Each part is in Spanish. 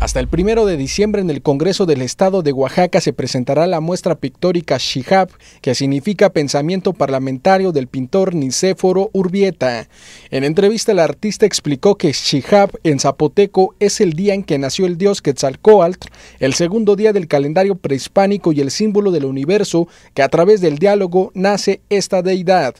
Hasta el primero de diciembre en el Congreso del Estado de Oaxaca se presentará la muestra pictórica Shihab, que significa pensamiento parlamentario del pintor Nicéforo Urbieta. En entrevista, el artista explicó que Shihab en zapoteco es el día en que nació el dios Quetzalcoatl, el segundo día del calendario prehispánico y el símbolo del universo que a través del diálogo nace esta deidad.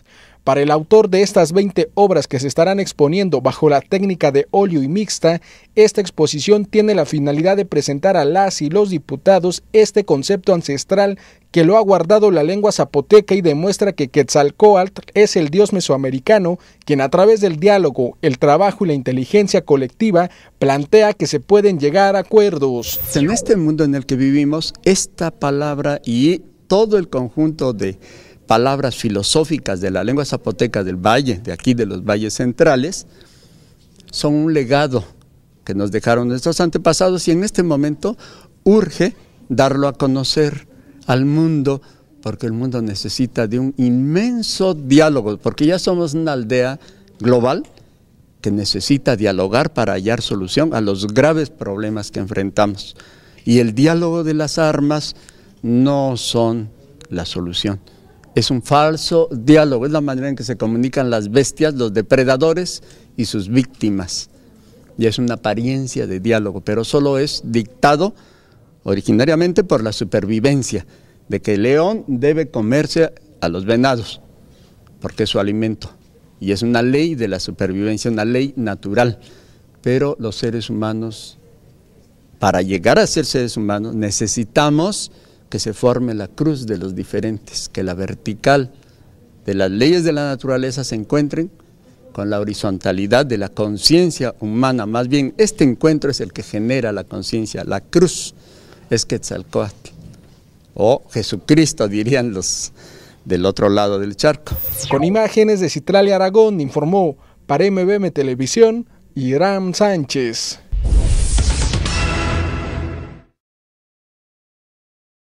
Para el autor de estas 20 obras que se estarán exponiendo bajo la técnica de óleo y mixta, esta exposición tiene la finalidad de presentar a las y los diputados este concepto ancestral que lo ha guardado la lengua zapoteca y demuestra que Quetzalcoatl es el dios mesoamericano quien a través del diálogo, el trabajo y la inteligencia colectiva plantea que se pueden llegar a acuerdos. En este mundo en el que vivimos, esta palabra y todo el conjunto de palabras filosóficas de la lengua zapoteca del valle, de aquí de los valles centrales, son un legado que nos dejaron nuestros antepasados y en este momento urge darlo a conocer al mundo, porque el mundo necesita de un inmenso diálogo, porque ya somos una aldea global que necesita dialogar para hallar solución a los graves problemas que enfrentamos. Y el diálogo de las armas no son la solución. Es un falso diálogo, es la manera en que se comunican las bestias, los depredadores y sus víctimas. Y es una apariencia de diálogo, pero solo es dictado originariamente por la supervivencia, de que el león debe comerse a los venados, porque es su alimento. Y es una ley de la supervivencia, una ley natural. Pero los seres humanos, para llegar a ser seres humanos, necesitamos que se forme la cruz de los diferentes, que la vertical de las leyes de la naturaleza se encuentren con la horizontalidad de la conciencia humana. Más bien, este encuentro es el que genera la conciencia. La cruz es Quetzalcoatl, o Jesucristo, dirían los del otro lado del charco. Con imágenes de Citral y Aragón, informó para MBM Televisión, Irán Sánchez.